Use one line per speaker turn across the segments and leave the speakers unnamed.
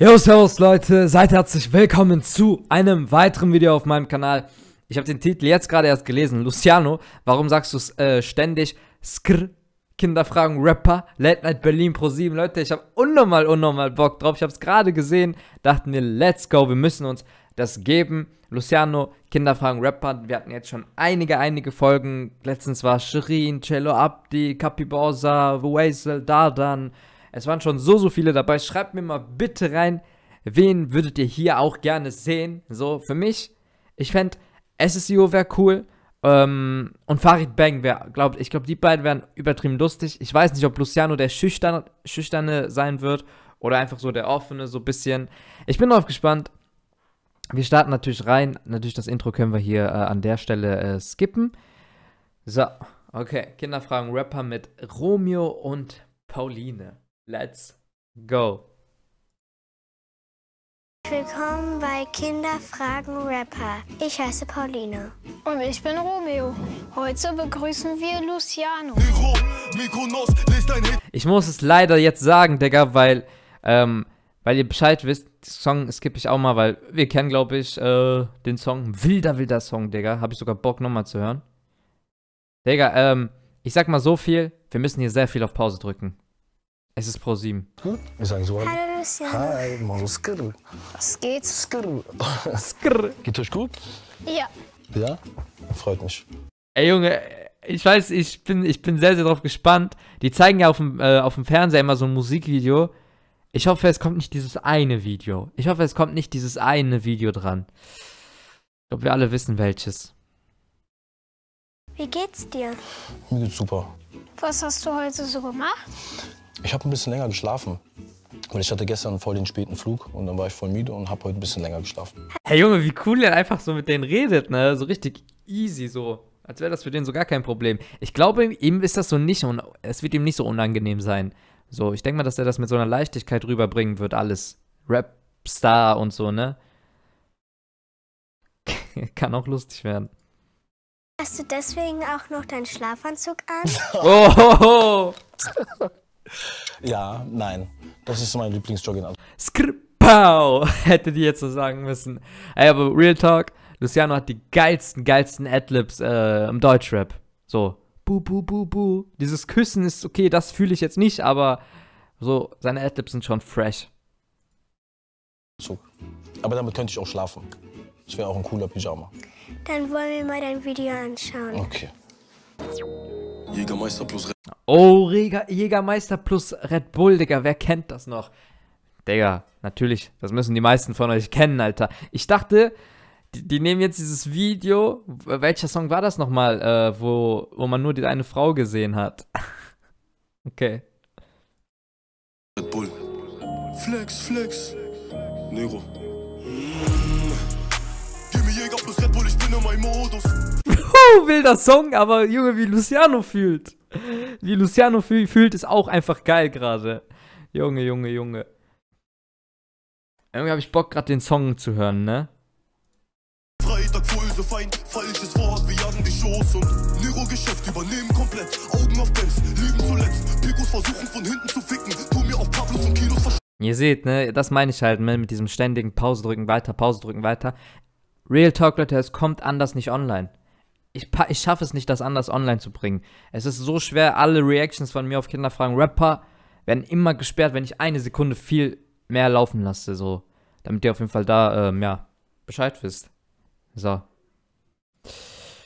Yo, servus Leute, seid herzlich willkommen zu einem weiteren Video auf meinem Kanal. Ich habe den Titel jetzt gerade erst gelesen. Luciano, warum sagst du äh, ständig Skr? Kinderfragen Rapper, Late Night Berlin Pro 7. Leute, ich habe unnormal, unnormal Bock drauf. Ich habe es gerade gesehen, dachten wir, let's go, wir müssen uns das geben. Luciano, Kinderfragen Rapper, wir hatten jetzt schon einige, einige Folgen. Letztens war Shirin, Cello Abdi, Capibausa, Waisel, Dardan, es waren schon so, so viele dabei. Schreibt mir mal bitte rein, wen würdet ihr hier auch gerne sehen? So, für mich, ich fände SSEO wäre cool. Ähm, und Farid Bang wäre, glaube ich, glaube, die beiden wären übertrieben lustig. Ich weiß nicht, ob Luciano der Schüchterne, Schüchterne sein wird oder einfach so der Offene, so ein bisschen. Ich bin drauf gespannt. Wir starten natürlich rein. Natürlich, das Intro können wir hier äh, an der Stelle äh, skippen. So, okay. Kinderfragen Rapper mit Romeo und Pauline. Let's go!
Willkommen bei Kinderfragen Rapper. Ich heiße Pauline. Und ich bin Romeo. Heute begrüßen wir Luciano.
Ich muss es leider jetzt sagen, Digga, weil, ähm, weil ihr Bescheid wisst, den Song skippe ich auch mal, weil wir kennen, glaube ich, äh, den Song. Wilder, wilder Song, Digga. Habe ich sogar Bock, nochmal zu hören. Digga, ähm, ich sag mal so viel, wir müssen hier sehr viel auf Pause drücken. Es ist Pro 7. Wir sagen so. Hallo Luciano. Hi, mach so skrr.
Was geht's? Skrr. skrr. Geht euch gut? Ja. Ja? Freut mich.
Ey Junge, ich weiß, ich bin, ich bin sehr, sehr drauf gespannt. Die zeigen ja auf dem, äh, auf dem Fernseher immer so ein Musikvideo. Ich hoffe, es kommt nicht dieses eine Video. Ich hoffe, es kommt nicht dieses eine Video dran. Ich glaube, wir alle wissen welches.
Wie geht's dir?
Mir geht's super.
Was hast du heute so gemacht?
Ich habe ein bisschen länger geschlafen. Weil ich hatte gestern voll den späten Flug und dann war ich voll müde und habe heute ein bisschen länger geschlafen.
Hey Junge, wie cool er einfach so mit denen redet, ne? So richtig easy so. Als wäre das für den so gar kein Problem. Ich glaube, ihm ist das so nicht, und es wird ihm nicht so unangenehm sein. So, ich denke mal, dass er das mit so einer Leichtigkeit rüberbringen wird, alles. Rap-Star und so, ne? Kann auch lustig werden.
Hast du deswegen auch noch deinen Schlafanzug an? oh!
oh, oh. Ja, nein. Das ist mein Lieblingsjogging. Skripau! Hätte die jetzt so sagen müssen. Ey, aber Real Talk, Luciano hat die geilsten, geilsten Adlibs äh, im Deutschrap. So,
bu, bu, bu, bu.
Dieses Küssen ist okay, das fühle ich jetzt nicht, aber so, seine Adlibs sind schon fresh.
So. Aber damit könnte ich auch schlafen. Das wäre auch ein cooler Pyjama.
Dann wollen wir mal dein Video anschauen. Okay.
Jägermeister plus
Oh, Rega, Jägermeister plus Red Bull, Digga, wer kennt das noch? Digga, natürlich, das müssen die meisten von euch kennen, Alter. Ich dachte, die, die nehmen jetzt dieses Video, welcher Song war das nochmal, äh, wo, wo man nur die eine Frau gesehen hat? okay.
Red Bull. Flex, Flex. Nero. Mm.
Puh, wilder Song, aber Junge, wie Luciano fühlt. Wie Luciano fühlt, ist auch einfach geil gerade. Junge, Junge, Junge. Irgendwie habe ich Bock, gerade den Song zu hören, ne? Freitag voll
so fein, falsches Wort, wir jagen die Schoß und Nero-Geschäft übernehmen komplett. Augen auf Benz, lügen zuletzt. Picos versuchen von hinten
zu ficken. Tu mir auf Pablos und Kilos Ihr seht, ne, das meine ich halt ne, mit diesem ständigen Pause drücken, weiter, Pause drücken, weiter. Real Talk, Leute, es kommt anders nicht online ich, ich schaffe es nicht, das anders online zu bringen. Es ist so schwer, alle Reactions von mir auf Kinderfragen Rapper werden immer gesperrt, wenn ich eine Sekunde viel mehr laufen lasse, so. Damit ihr auf jeden Fall da, ähm, ja, Bescheid wisst. So.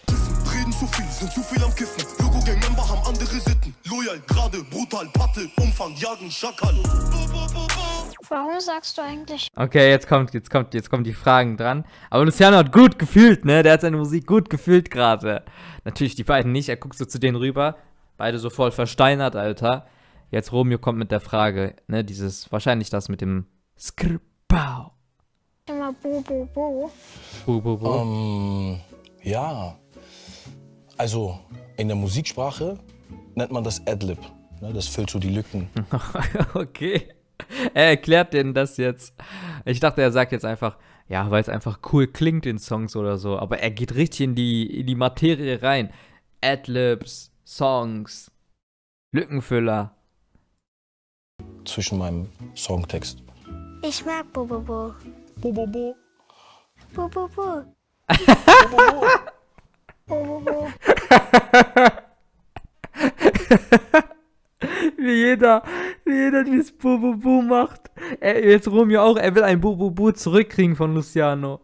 Reden zu viel, sind zu viel am Kiffen.
Logo-Gang-Member haben andere Sitten. Loyal, gerade, brutal, Patte, Umfang, jagen, Schakal.
Warum sagst du eigentlich?
Okay, jetzt kommt, jetzt kommt, jetzt kommen die Fragen dran. Aber Luciano hat gut gefühlt, ne? Der hat seine Musik gut gefühlt gerade. Natürlich die beiden nicht. Er guckt so zu denen rüber. Beide so voll versteinert, Alter. Jetzt Romeo kommt mit der Frage, ne? Dieses, wahrscheinlich das mit dem Skripau.
Immer bo, bo, bo.
Bo, bo, bo. Um,
ähm, ja. Also, in der Musiksprache nennt man das Adlib. Ne? Das füllt so die Lücken.
okay. er erklärt denen das jetzt. Ich dachte, er sagt jetzt einfach, ja, weil es einfach cool klingt in Songs oder so. Aber er geht richtig in die, in die Materie rein. Adlibs, Songs, Lückenfüller.
Zwischen meinem Songtext.
Ich mag Bobobo. Bobobo. Bobobo.
Bobobo. Bobobo. jeder, jeder dieses Bu-Bu-Bu macht. Er, jetzt Romeo auch, er will ein Bu-Bu-Bu zurückkriegen von Luciano.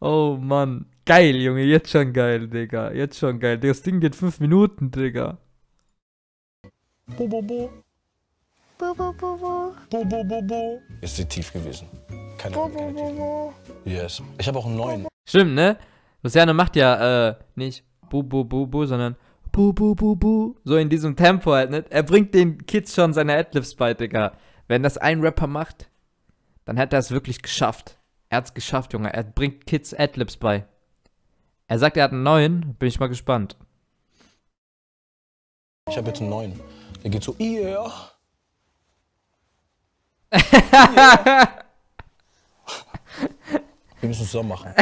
Oh Mann. Geil, Junge, jetzt schon geil, Digga. Jetzt schon geil. Das Ding geht 5 Minuten, Digga.
Bu-Bu-Bu. Bu-Bu-Bu-Bu. Bu-Bu-Bu-Bu.
Ist sie tief gewesen. Keine
Bu-Bu-Bu-Bu.
Yes. Ich habe auch einen neuen. Stimmt, ne? Luciano macht ja, äh, nicht Bu-Bu-Bu-Bu, sondern
bu, bu, bu,
bu. So in diesem Tempo halt, ne? Er bringt den Kids schon seine Adlibs bei, Digga. Wenn das ein Rapper macht, dann hat er es wirklich geschafft. Er hat's geschafft, Junge. Er bringt Kids Adlibs bei. Er sagt, er hat einen neuen. Bin ich mal gespannt. Ich habe jetzt einen neuen. Der geht so, yeah.
yeah.
Wir müssen es zusammen machen.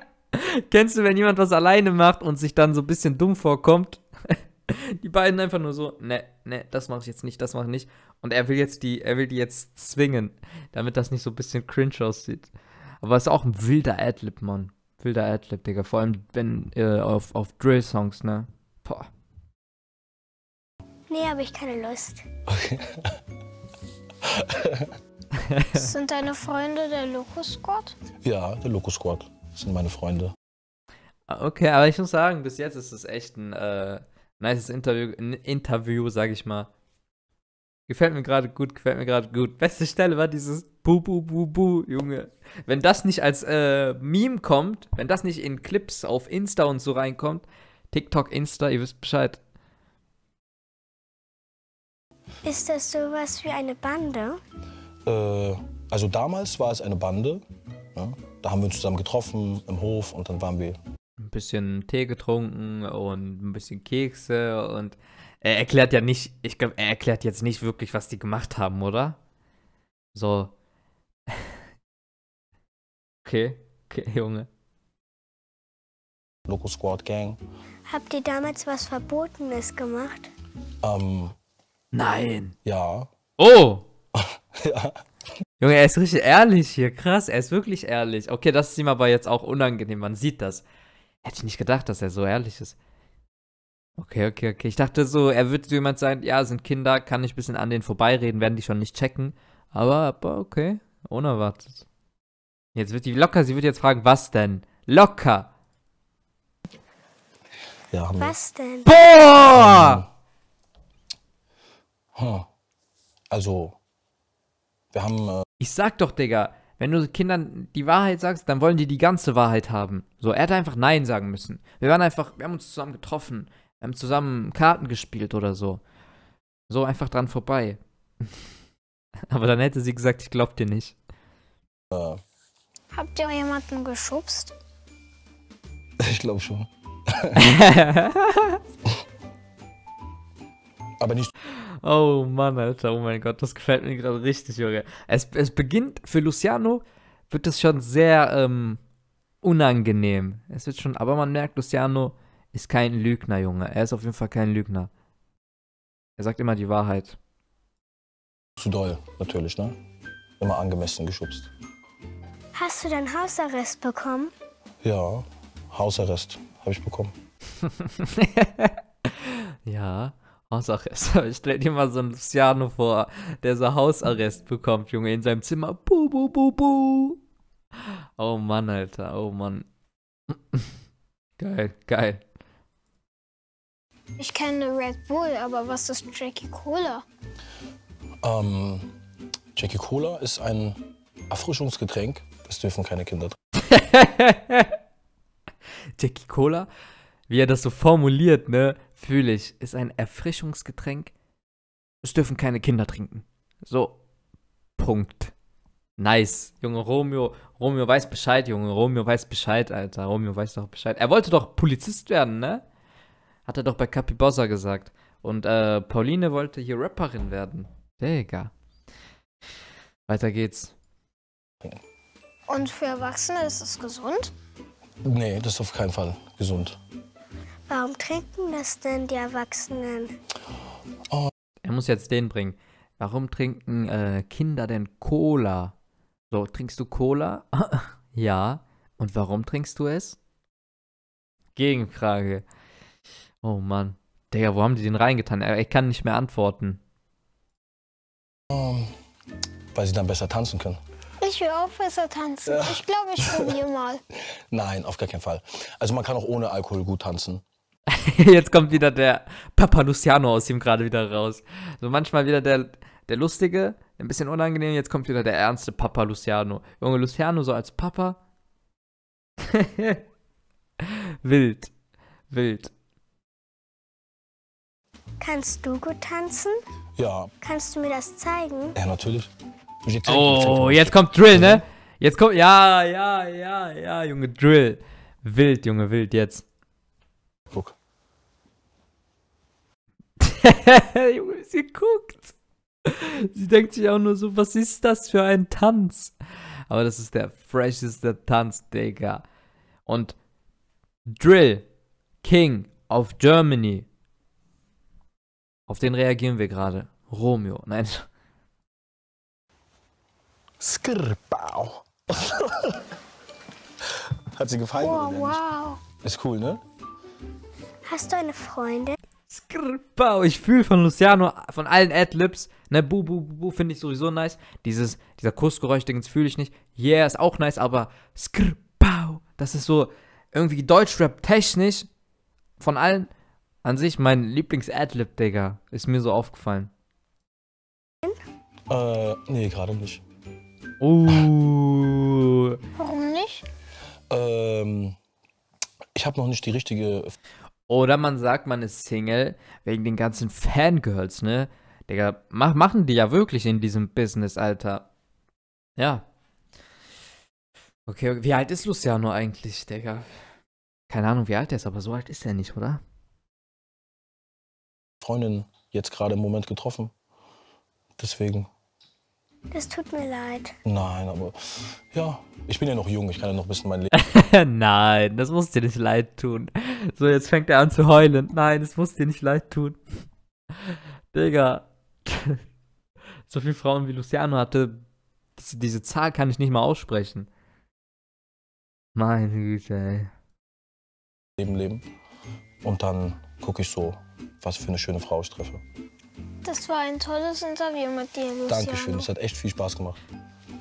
Kennst du, wenn jemand was alleine macht und sich dann so ein bisschen dumm vorkommt? die beiden einfach nur so, ne, ne, das mache ich jetzt nicht, das mache ich nicht. Und er will jetzt die, er will die jetzt zwingen, damit das nicht so ein bisschen cringe aussieht. Aber es ist auch ein wilder Adlib, Mann. Wilder Adlib, Digga. Vor allem wenn äh, auf, auf Drill-Songs, ne? Boah.
Nee, habe ich keine Lust. Okay.
Sind deine Freunde der Loco Squad?
Ja, der Loco Squad. Das sind meine Freunde.
Ah, okay, aber ich muss sagen, bis jetzt ist es echt ein äh, nices Interview, ein Interview, sag ich mal. Gefällt mir gerade gut, gefällt mir gerade gut. Beste Stelle war dieses Bu, Bu, Bu, Bu, Junge. Wenn das nicht als äh, Meme kommt, wenn das nicht in Clips auf Insta und so reinkommt, TikTok, Insta, ihr wisst Bescheid.
Ist das sowas wie eine Bande?
Äh,
also damals war es eine Bande. Ja. Ne? haben wir uns zusammen getroffen im Hof und dann waren
wir. Ein bisschen Tee getrunken und ein bisschen Kekse und er erklärt ja nicht, ich glaube, er erklärt jetzt nicht wirklich, was die gemacht haben, oder? So. okay, okay, Junge. Loco Squad Gang.
Habt ihr damals was Verbotenes gemacht?
Ähm. Nein. Ja.
Oh! ja. Junge, er ist richtig ehrlich hier. Krass, er ist wirklich ehrlich. Okay, das ist ihm aber jetzt auch unangenehm. Man sieht das. Hätte ich nicht gedacht, dass er so ehrlich ist. Okay, okay, okay. Ich dachte so, er würde so jemand sein, ja, sind Kinder, kann ich ein bisschen an denen vorbeireden, werden die schon nicht checken. Aber, aber okay, unerwartet. Jetzt wird die locker, sie wird jetzt fragen, was denn? Locker! Ja, haben was wir. denn? Boah! Ähm, Also, wir haben. Äh ich sag doch, Digga, wenn du Kindern die Wahrheit sagst, dann wollen die die ganze Wahrheit haben. So, er hätte einfach Nein sagen müssen. Wir waren einfach, wir haben uns zusammen getroffen, wir haben zusammen Karten gespielt oder so. So einfach dran vorbei. Aber dann hätte sie gesagt, ich glaub dir nicht. Äh.
Habt ihr jemanden geschubst?
Ich glaube schon. Aber nicht. Oh Mann, Alter, oh mein Gott, das gefällt mir gerade richtig, Junge. Es, es beginnt für Luciano, wird es schon sehr ähm, unangenehm. Es wird schon, aber man merkt, Luciano ist kein Lügner, Junge. Er ist auf jeden Fall kein Lügner. Er sagt immer die Wahrheit.
Zu doll, natürlich, ne? Immer angemessen geschubst.
Hast du deinen Hausarrest bekommen?
Ja, Hausarrest habe ich bekommen.
ja. Hausarrest. Also, ich stell dir mal so einen Luciano vor, der so Hausarrest bekommt, Junge, in seinem Zimmer.
Bu, bu, bu, bu.
Oh Mann, Alter, oh Mann. geil, geil.
Ich kenne Red Bull, aber was ist Jackie Cola?
Ähm, Jackie Cola ist ein
Erfrischungsgetränk.
Das dürfen keine Kinder trinken.
Jackie Cola? wie er das so formuliert, ne, fühle ich, ist ein Erfrischungsgetränk. Es dürfen keine Kinder trinken. So, Punkt. Nice. Junge Romeo, Romeo weiß Bescheid, Junge. Romeo weiß Bescheid, Alter. Romeo weiß doch Bescheid. Er wollte doch Polizist werden, ne? Hat er doch bei Capibossa gesagt. Und äh, Pauline wollte hier Rapperin werden. Digga. Weiter geht's.
Und für Erwachsene ist es gesund?
Nee, das ist auf keinen Fall gesund.
Warum trinken das denn die Erwachsenen?
Oh. Er muss jetzt den bringen. Warum trinken äh, Kinder denn Cola? So, trinkst du Cola? ja. Und warum trinkst du es? Gegenfrage. Oh Mann. Digga, wo haben die den reingetan? Ich kann nicht mehr antworten.
Um, ähm, weil sie dann besser tanzen können.
Ich will auch besser tanzen. Ja. Ich glaube, ich probiere mal.
Nein, auf gar keinen Fall. Also man kann auch ohne Alkohol gut tanzen.
Jetzt kommt wieder der Papa Luciano aus ihm gerade wieder raus. So manchmal wieder der, der Lustige, ein bisschen unangenehm, jetzt kommt wieder der ernste Papa Luciano. Junge Luciano so als Papa. wild, wild.
Kannst du gut tanzen? Ja. Kannst du mir das zeigen? Ja,
natürlich. oh, jetzt kommt Drill, ne? Jetzt kommt, ja, ja, ja, ja, Junge, Drill. Wild, Junge, wild jetzt. Guck. Junge, sie guckt. Sie denkt sich auch nur so, was ist das für ein Tanz? Aber das ist der fresheste Tanz, Digga. Und Drill, King of Germany. Auf den reagieren wir gerade. Romeo, nein. Skirbau. Hat sie gefallen wow,
oder nicht?
Ist cool,
ne?
Hast du eine Freundin? Skrrrpau,
ich fühle von Luciano, von allen Adlibs, ne, bu bu bu, bu finde ich sowieso nice. Dieses, dieser Kussgeräusch-Dingens fühle ich nicht. Yeah, ist auch nice, aber Skrrrpau, das ist so irgendwie Deutschrap-technisch von allen an sich mein Lieblings-Adlib, Digga. Ist mir so aufgefallen. Äh, nee, gerade nicht. Uh.
Warum nicht?
Ähm, ich habe noch nicht die richtige. Oder man sagt, man ist Single wegen den ganzen Fangirls, ne? Digga, mach, machen die ja wirklich in diesem Business, Alter. Ja. Okay, wie alt ist Luciano eigentlich, Digga? Keine Ahnung, wie alt er ist, aber so alt ist er nicht, oder? Freundin
jetzt gerade im Moment getroffen. Deswegen.
Das tut mir leid.
Nein, aber ja, ich bin ja noch jung, ich kann ja noch ein bisschen
mein Leben. Nein, das muss dir nicht leid tun. So, jetzt fängt er an zu heulen. Nein, das muss dir nicht leid tun. Digga. so viele Frauen wie Luciano hatte, diese, diese Zahl kann ich nicht mal aussprechen. Meine Güte, ey.
Leben, Leben. Und dann gucke ich so, was für eine schöne Frau ich treffe.
Das war ein tolles Interview mit dir, Luciano. Dankeschön, es
hat echt viel Spaß gemacht.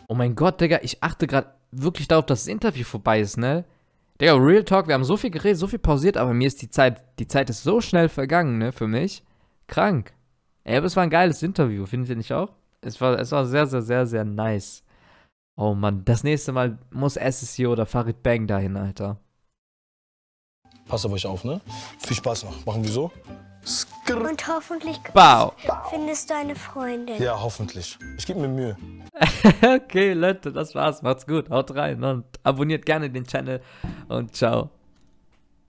Oh mein Gott, Digga, ich achte gerade wirklich darauf, dass das Interview vorbei ist, ne? Digga, Real Talk, wir haben so viel geredet, so viel pausiert, aber mir ist die Zeit, die Zeit ist so schnell vergangen, ne, für mich. Krank. Ey, aber es war ein geiles Interview, findet ihr nicht auch? Es war, es war sehr, sehr, sehr, sehr nice. Oh Mann, das nächste Mal muss SSC oder Farid Bang dahin, Alter. Pass auf euch auf, ne? Viel Spaß noch. Machen wir so. Sk
und hoffentlich Bau. findest du eine Freundin.
Ja, hoffentlich. Ich gebe mir Mühe. okay, Leute, das war's. Macht's gut. Haut rein und abonniert gerne den Channel. Und ciao.